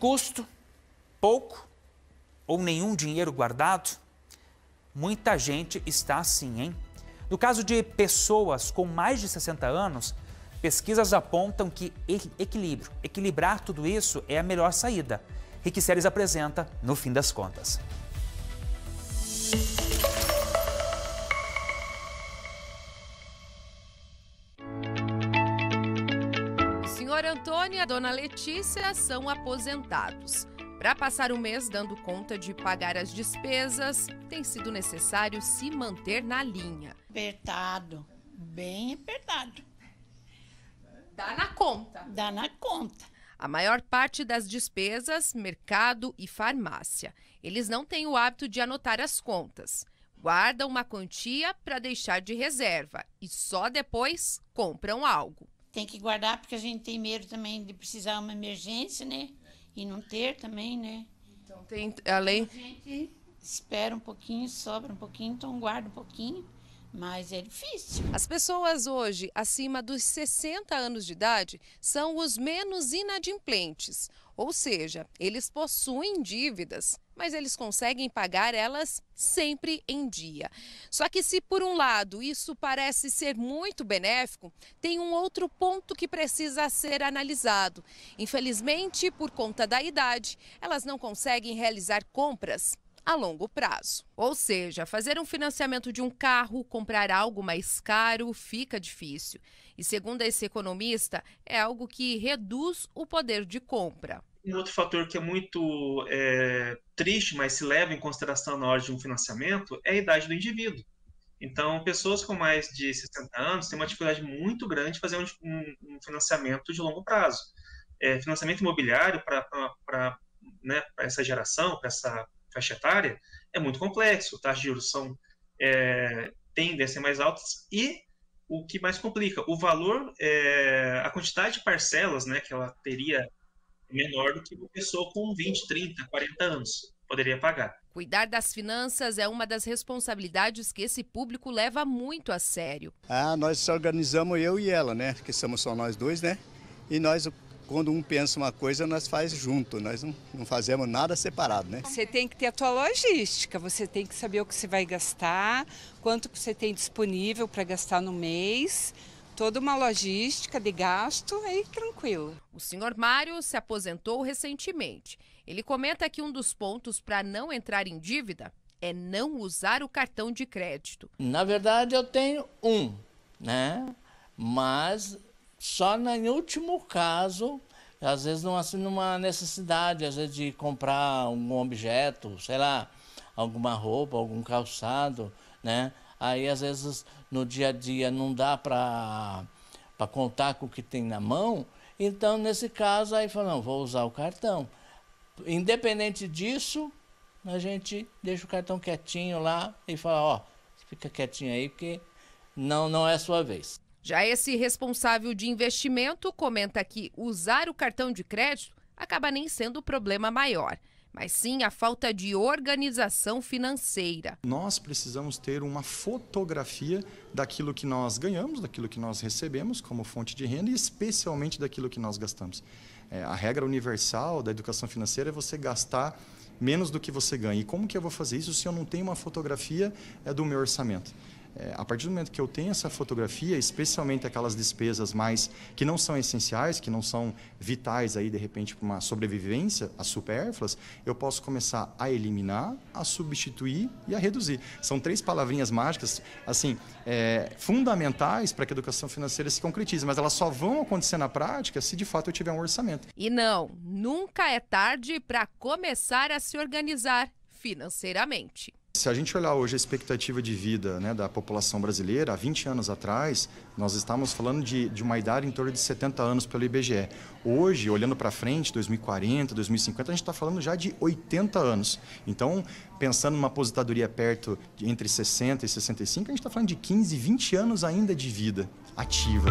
custo, pouco ou nenhum dinheiro guardado? Muita gente está assim, hein? No caso de pessoas com mais de 60 anos, pesquisas apontam que equilíbrio, equilibrar tudo isso é a melhor saída. Rick Series apresenta no fim das contas. senhor Antônio e a dona Letícia são aposentados. Para passar o mês dando conta de pagar as despesas, tem sido necessário se manter na linha. Apertado, bem apertado. Dá na conta. Dá na conta. A maior parte das despesas, mercado e farmácia. Eles não têm o hábito de anotar as contas. Guardam uma quantia para deixar de reserva e só depois compram algo tem que guardar porque a gente tem medo também de precisar uma emergência, né? É. E não ter também, né? Então tem além. A gente espera um pouquinho, sobra um pouquinho, então guarda um pouquinho mas é difícil. As pessoas hoje acima dos 60 anos de idade são os menos inadimplentes, ou seja, eles possuem dívidas, mas eles conseguem pagar elas sempre em dia. Só que se por um lado isso parece ser muito benéfico, tem um outro ponto que precisa ser analisado. Infelizmente, por conta da idade, elas não conseguem realizar compras a longo prazo. Ou seja, fazer um financiamento de um carro, comprar algo mais caro, fica difícil. E segundo esse economista, é algo que reduz o poder de compra. Um outro fator que é muito é, triste, mas se leva em consideração na hora de um financiamento, é a idade do indivíduo. Então, pessoas com mais de 60 anos têm uma dificuldade muito grande de fazer um, um financiamento de longo prazo. É, financiamento imobiliário para né, essa geração, para essa faixa etária, é muito complexo. Taxas de juros são, é, tendem a ser mais altas e o que mais complica, o valor, é, a quantidade de parcelas né, que ela teria é menor do que uma pessoa com 20, 30, 40 anos poderia pagar. Cuidar das finanças é uma das responsabilidades que esse público leva muito a sério. Ah, nós organizamos eu e ela, né? Que somos só nós dois, né? E nós quando um pensa uma coisa, nós faz junto, nós não, não fazemos nada separado, né? Você tem que ter a tua logística, você tem que saber o que você vai gastar, quanto você tem disponível para gastar no mês, toda uma logística de gasto aí tranquilo. O senhor Mário se aposentou recentemente. Ele comenta que um dos pontos para não entrar em dívida é não usar o cartão de crédito. Na verdade, eu tenho um, né? Mas só no último caso, às vezes não assim numa necessidade, às vezes de comprar algum objeto, sei lá, alguma roupa, algum calçado, né? Aí às vezes no dia a dia não dá para para contar com o que tem na mão, então nesse caso aí fala, não, vou usar o cartão. Independente disso, a gente deixa o cartão quietinho lá e fala, ó, fica quietinho aí porque não não é sua vez. Já esse responsável de investimento comenta que usar o cartão de crédito acaba nem sendo o problema maior, mas sim a falta de organização financeira. Nós precisamos ter uma fotografia daquilo que nós ganhamos, daquilo que nós recebemos como fonte de renda e especialmente daquilo que nós gastamos. É, a regra universal da educação financeira é você gastar menos do que você ganha. E como que eu vou fazer isso se eu não tenho uma fotografia é, do meu orçamento? É, a partir do momento que eu tenho essa fotografia, especialmente aquelas despesas mais que não são essenciais, que não são vitais aí de repente para uma sobrevivência, as supérfluas, eu posso começar a eliminar, a substituir e a reduzir. São três palavrinhas mágicas, assim, é, fundamentais para que a educação financeira se concretize, mas elas só vão acontecer na prática se de fato eu tiver um orçamento. E não, nunca é tarde para começar a se organizar financeiramente. Se a gente olhar hoje a expectativa de vida né, da população brasileira, há 20 anos atrás, nós estávamos falando de, de uma idade em torno de 70 anos pelo IBGE. Hoje, olhando para frente, 2040, 2050, a gente está falando já de 80 anos. Então, pensando numa aposentadoria perto de entre 60 e 65, a gente está falando de 15, 20 anos ainda de vida ativa.